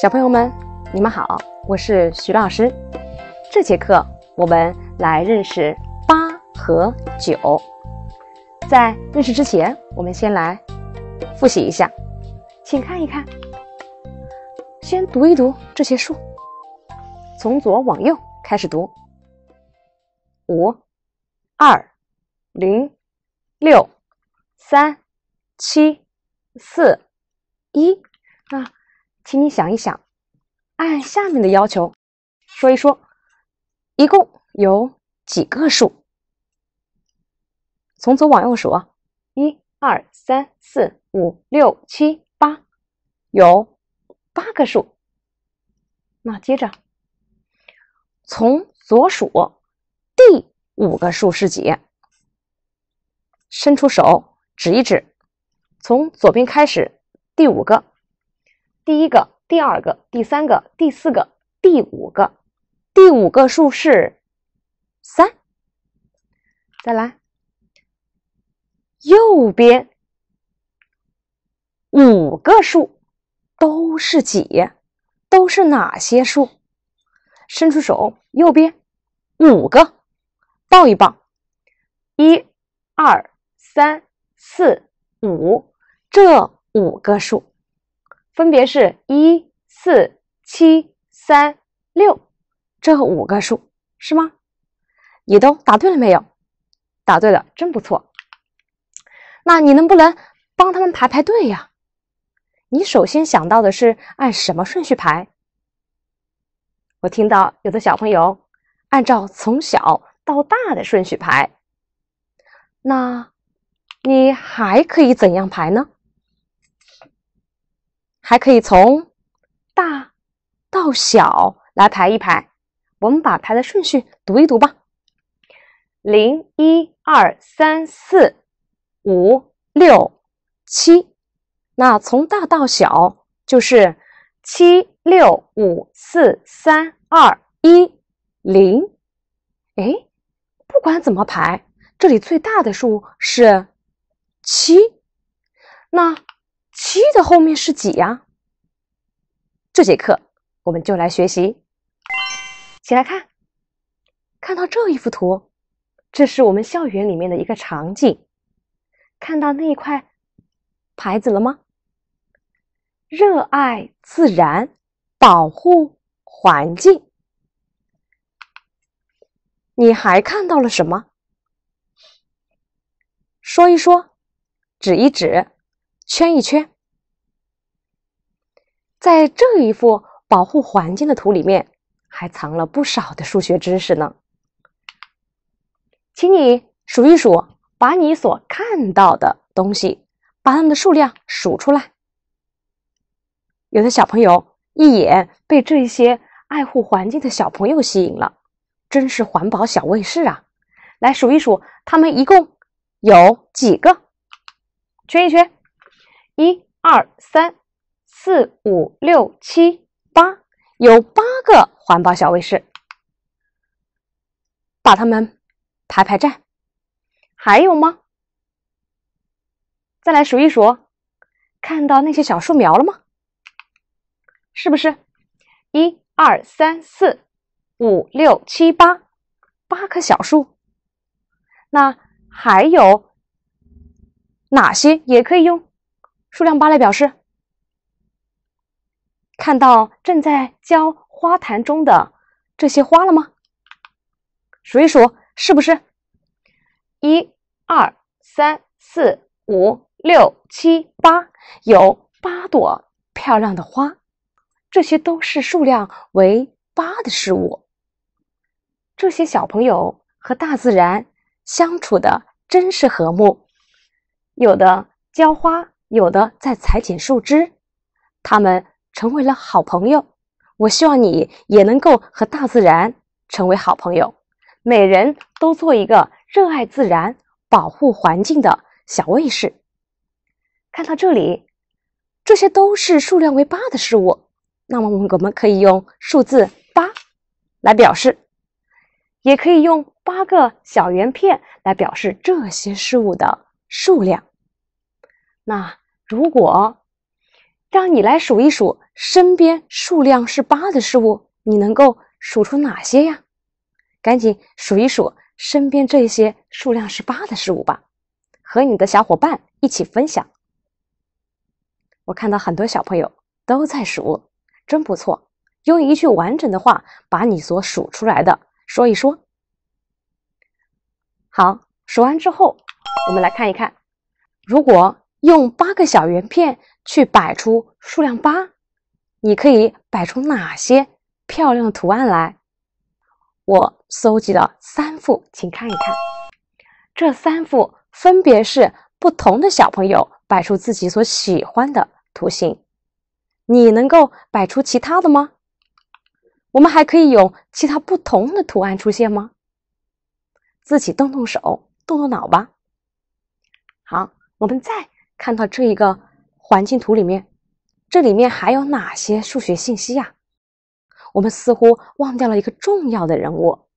小朋友们，你们好，我是徐老师。这节课我们来认识八和九。在认识之前，我们先来复习一下，请看一看，先读一读这些数，从左往右开始读：五、二、零、六、三、七、四、一。请你想一想，按下面的要求说一说，一共有几个数？从左往右数，一、二、三、四、五、六、七、八，有八个数。那接着从左数第五个数是几？伸出手指一指，从左边开始第五个。第一个，第二个，第三个，第四个，第五个，第五个数是三。再来，右边五个数都是几？都是哪些数？伸出手，右边五个，抱一抱。一、二、三、四、五，这五个数。分别是一、四、七、三、六这五个数是吗？你都答对了没有？答对了，真不错。那你能不能帮他们排排队呀？你首先想到的是按什么顺序排？我听到有的小朋友按照从小到大的顺序排。那，你还可以怎样排呢？还可以从大到小来排一排，我们把排的顺序读一读吧。零一二三四五六七，那从大到小就是七六五四三二一零。哎，不管怎么排，这里最大的数是七，那七的后面是几呀？这节课我们就来学习。起来看，看到这一幅图，这是我们校园里面的一个场景。看到那一块牌子了吗？热爱自然，保护环境。你还看到了什么？说一说，指一指，圈一圈。在这一幅保护环境的图里面，还藏了不少的数学知识呢。请你数一数，把你所看到的东西，把它们的数量数出来。有的小朋友一眼被这些爱护环境的小朋友吸引了，真是环保小卫士啊！来数一数，他们一共有几个？圈一圈，一二三。四五六七八，有八个环保小卫士，把它们排排站。还有吗？再来数一数，看到那些小树苗了吗？是不是？一、二、三、四、五、六、七、八，八棵小树。那还有哪些也可以用数量八来表示？看到正在浇花坛中的这些花了吗？数一数，是不是？一、二、三、四、五、六、七、八，有八朵漂亮的花。这些都是数量为八的事物。这些小朋友和大自然相处的真是和睦。有的浇花，有的在裁剪树枝，他们。成为了好朋友，我希望你也能够和大自然成为好朋友，每人都做一个热爱自然、保护环境的小卫士。看到这里，这些都是数量为八的事物，那么我们可以用数字八来表示，也可以用八个小圆片来表示这些事物的数量。那如果……让你来数一数身边数量是八的事物，你能够数出哪些呀？赶紧数一数身边这些数量是八的事物吧，和你的小伙伴一起分享。我看到很多小朋友都在数，真不错。用一句完整的话把你所数出来的说一说。好，数完之后，我们来看一看，如果用八个小圆片。去摆出数量八，你可以摆出哪些漂亮的图案来？我搜集了三幅，请看一看。这三幅分别是不同的小朋友摆出自己所喜欢的图形。你能够摆出其他的吗？我们还可以有其他不同的图案出现吗？自己动动手，动动脑吧。好，我们再看到这一个。环境图里面，这里面还有哪些数学信息呀？我们似乎忘掉了一个重要的人物。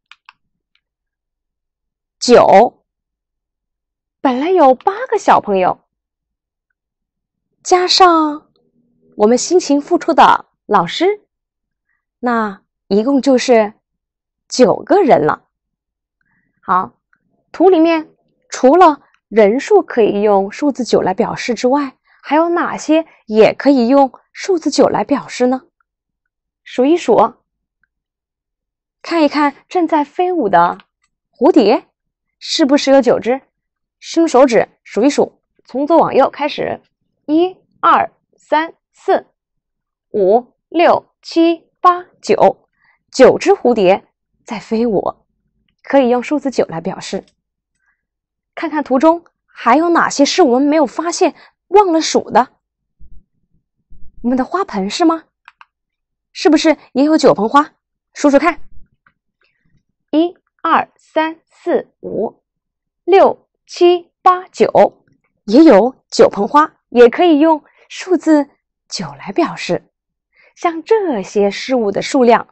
九，本来有八个小朋友，加上我们辛勤付出的老师，那一共就是九个人了。好，图里面除了人数可以用数字九来表示之外，还有哪些也可以用数字九来表示呢？数一数，看一看正在飞舞的蝴蝶是不是有九只？伸手指数一数，从左往右开始，一、二、三、四、五、六、七、八、九，九只蝴蝶在飞舞，可以用数字九来表示。看看图中还有哪些是我们没有发现。忘了数的，我们的花盆是吗？是不是也有九盆花？数数看，一、二、三、四、五、六、七、八、九，也有九盆花，也可以用数字九来表示。像这些事物的数量，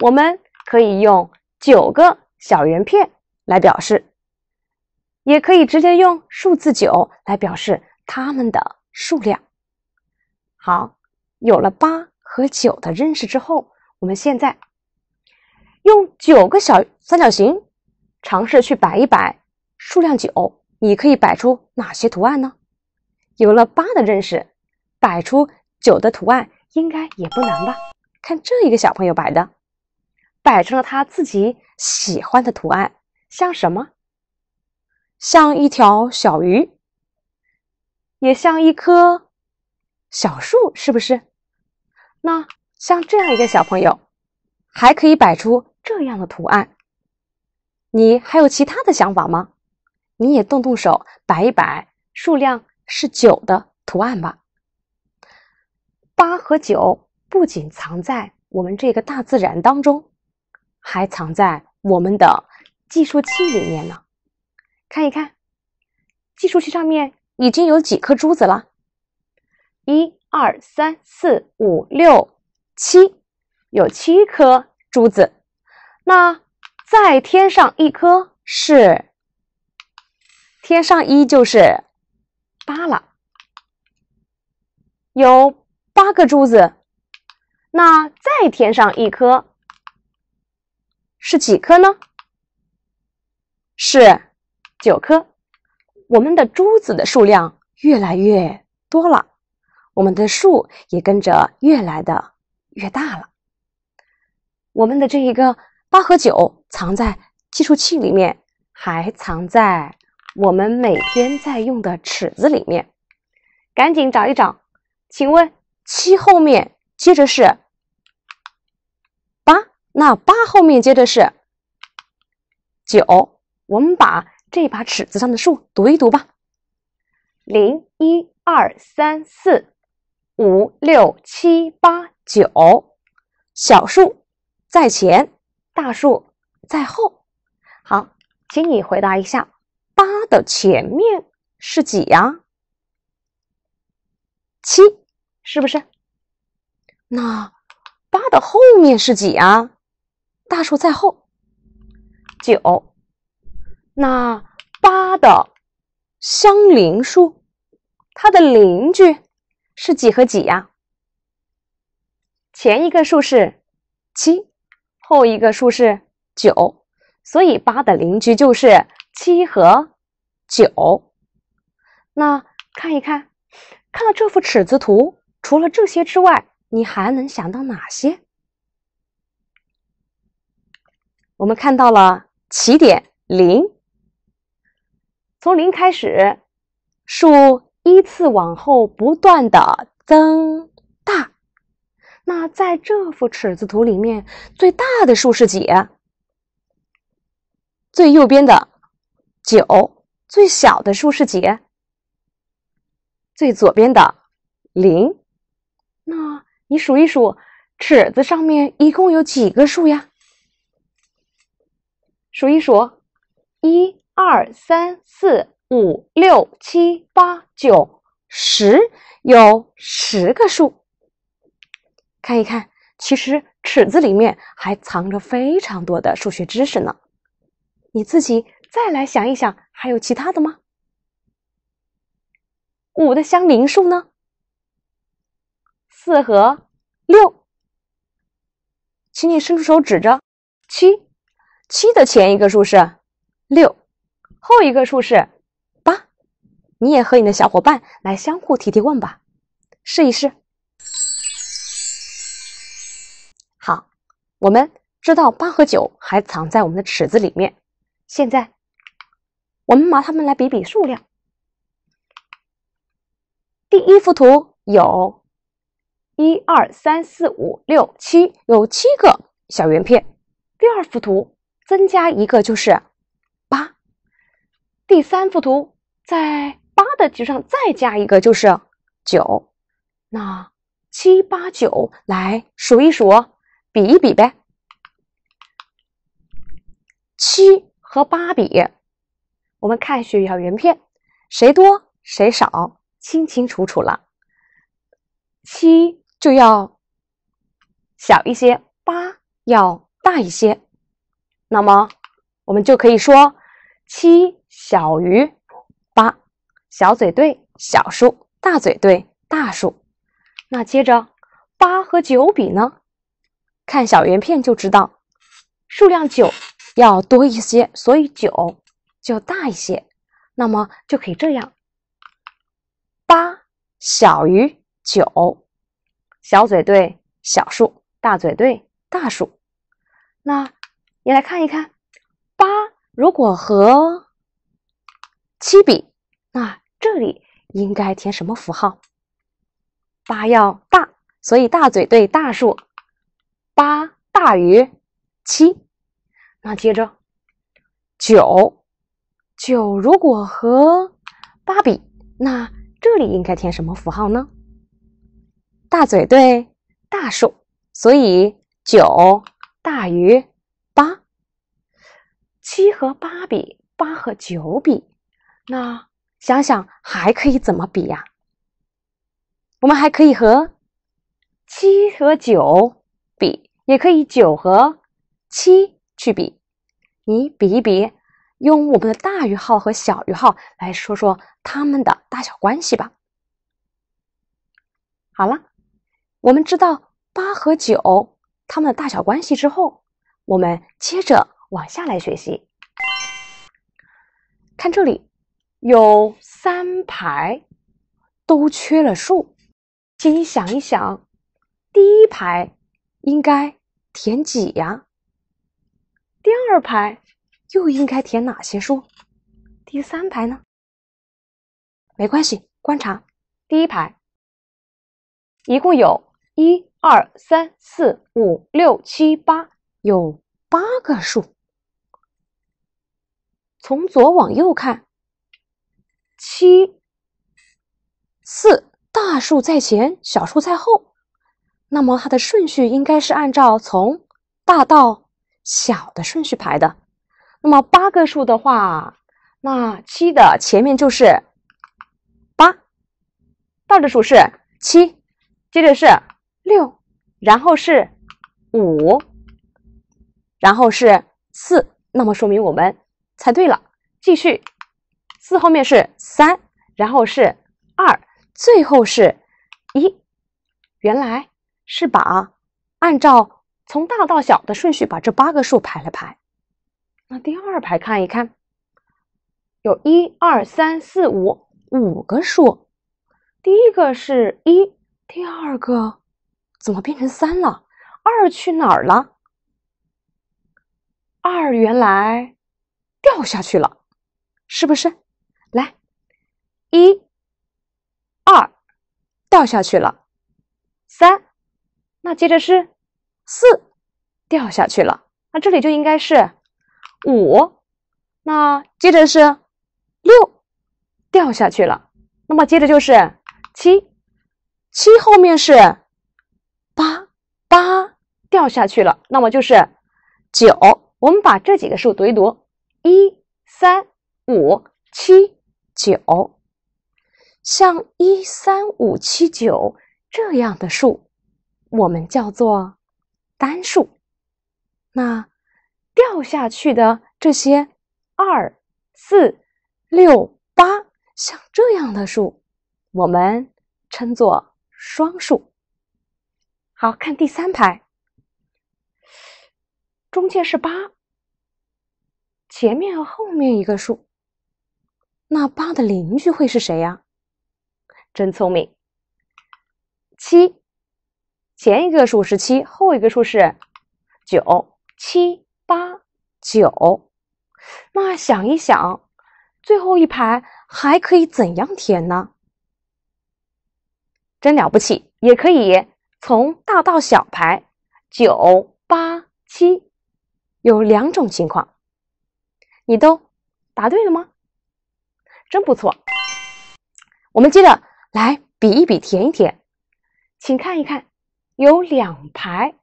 我们可以用九个小圆片来表示，也可以直接用数字九来表示。它们的数量好，有了八和九的认识之后，我们现在用九个小三角形尝试去摆一摆数量九，你可以摆出哪些图案呢？有了八的认识，摆出九的图案应该也不难吧？看这一个小朋友摆的，摆成了他自己喜欢的图案，像什么？像一条小鱼。也像一棵小树，是不是？那像这样一个小朋友，还可以摆出这样的图案。你还有其他的想法吗？你也动动手摆一摆，数量是九的图案吧。八和九不仅藏在我们这个大自然当中，还藏在我们的计数器里面呢。看一看，计数器上面。已经有几颗珠子了？一、二、三、四、五、六、七，有七颗珠子。那再添上一颗是？添上一就是八了，有八个珠子。那再添上一颗是几颗呢？是九颗。我们的珠子的数量越来越多了，我们的数也跟着越来的越大了。我们的这一个八和九藏在计数器里面，还藏在我们每天在用的尺子里面。赶紧找一找。请问七后面接着是八，那八后面接着是九。我们把。这把尺子上的数，读一读吧。零一二三四五六七八九，小数在前，大数在后。好，请你回答一下，八的前面是几呀？七，是不是？那八的后面是几啊？大数在后，九。那八的相邻数，它的邻居是几和几呀？前一个数是七，后一个数是九，所以八的邻居就是七和九。那看一看，看了这幅尺子图，除了这些之外，你还能想到哪些？我们看到了起点零。从零开始，数依次往后不断的增大。那在这幅尺子图里面，最大的数是几？最右边的九。最小的数是几？最左边的零。那你数一数，尺子上面一共有几个数呀？数一数，一。二三四五六七八九十，有十个数。看一看，其实尺子里面还藏着非常多的数学知识呢。你自己再来想一想，还有其他的吗？五的相邻数呢？四和六。请你伸出手指着七，七的前一个数是六。后一个数是八，你也和你的小伙伴来相互提提问吧，试一试。好，我们知道八和九还藏在我们的尺子里面，现在我们拿它们来比比数量。第一幅图有一二三四五六七，有七个小圆片。第二幅图增加一个就是。第三幅图在八的基础上再加一个就是九，那七八九来数一数，比一比呗。七和八比，我们看小原片，谁多谁少，清清楚楚了。七就要小一些，八要大一些，那么我们就可以说。七小于八，小嘴对小数，大嘴对大数。那接着八和九比呢？看小圆片就知道，数量九要多一些，所以九就大一些。那么就可以这样：八小于九，小嘴对小数，大嘴对大数。那你来看一看八。如果和七比，那这里应该填什么符号？八要大，所以大嘴对大数，八大于七。那接着九，九如果和八比，那这里应该填什么符号呢？大嘴对大数，所以九大于。七和八比，八和九比，那想想还可以怎么比呀？我们还可以和七和九比，也可以九和七去比。你比一比，用我们的大于号和小于号来说说它们的大小关系吧。好了，我们知道八和九它们的大小关系之后，我们接着。往下来学习，看这里有三排，都缺了数。请你想一想，第一排应该填几呀？第二排又应该填哪些数？第三排呢？没关系，观察第一排，一共有一二三四五六七八，有八个数。从左往右看，七、四，大数在前，小数在后。那么它的顺序应该是按照从大到小的顺序排的。那么八个数的话，那七的前面就是八，倒着数是七，接着是六，然后是五，然后是四。那么说明我们。猜对了，继续，四后面是三，然后是二，最后是一。原来是把按照从大到小的顺序把这八个数排了排。那第二排看一看，有一二三四五五个数，第一个是一，第二个怎么变成三了？二去哪儿了？二原来。掉下去了，是不是？来，一、二，掉下去了。三，那接着是四，掉下去了。那这里就应该是五，那接着是六，掉下去了。那么接着就是七，七后面是八，八掉下去了。那么就是九。我们把这几个数读一读。一三五七九，像一三五七九这样的数，我们叫做单数。那掉下去的这些二四六八，像这样的数，我们称作双数。好，看第三排，中间是八。前面和后面一个数，那八的邻居会是谁呀？真聪明，七，前一个数是七，后一个数是九，七八九。那想一想，最后一排还可以怎样填呢？真了不起，也可以从大到小排，九八七。有两种情况。你都答对了吗？真不错！我们接着来比一比，填一填。请看一看，有两排，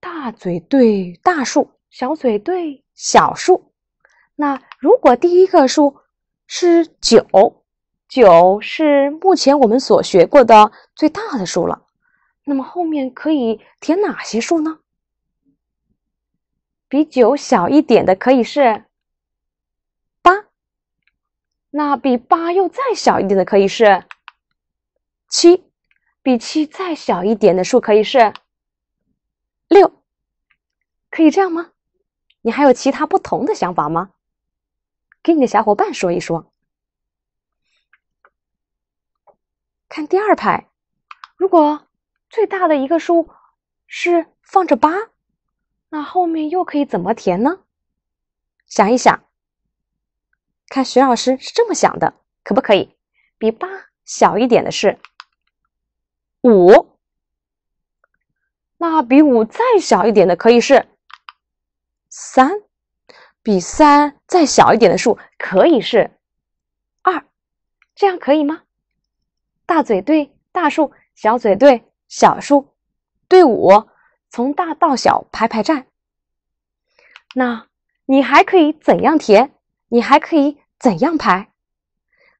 大嘴对大数，小嘴对小数。那如果第一个数是九，九是目前我们所学过的最大的数了。那么后面可以填哪些数呢？比九小一点的可以是。那比八又再小一点的可以是七，比七再小一点的数可以是六，可以这样吗？你还有其他不同的想法吗？给你的小伙伴说一说。看第二排，如果最大的一个数是放着八，那后面又可以怎么填呢？想一想。看，徐老师是这么想的，可不可以？比八小一点的是五，那比五再小一点的可以是三，比三再小一点的数可以是二，这样可以吗？大嘴对大数，小嘴对小数，对五，从大到小排排站。那你还可以怎样填？你还可以。怎样排？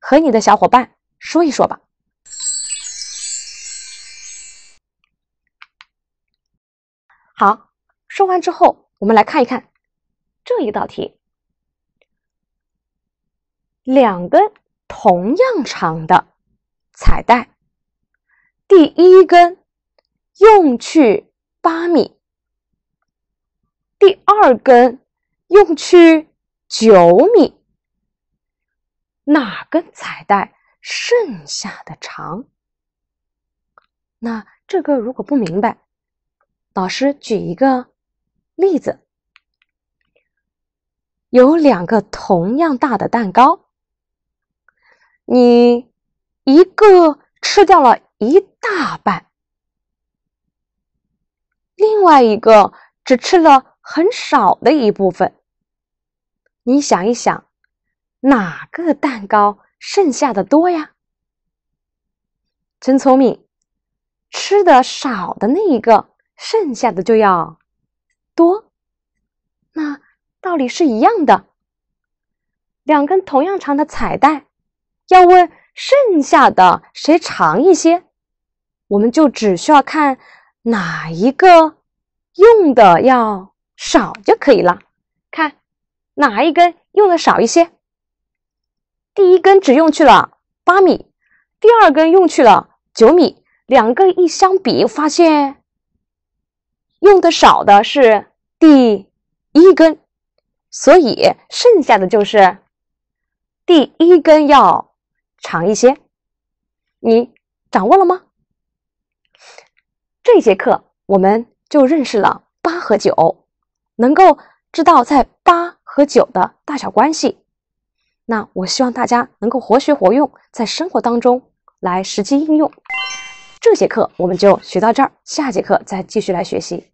和你的小伙伴说一说吧。好，说完之后，我们来看一看这一道题：两根同样长的彩带，第一根用去八米，第二根用去九米。哪根彩带剩下的长？那这个如果不明白，老师举一个例子：有两个同样大的蛋糕，你一个吃掉了一大半，另外一个只吃了很少的一部分，你想一想。哪个蛋糕剩下的多呀？真聪明，吃的少的那一个剩下的就要多。那道理是一样的。两根同样长的彩带，要问剩下的谁长一些，我们就只需要看哪一个用的要少就可以了。看哪一根用的少一些。第一根只用去了八米，第二根用去了九米，两个一相比，发现用的少的是第一根，所以剩下的就是第一根要长一些。你掌握了吗？这节课我们就认识了八和九，能够知道在八和九的大小关系。那我希望大家能够活学活用，在生活当中来实际应用。这节课我们就学到这儿，下节课再继续来学习。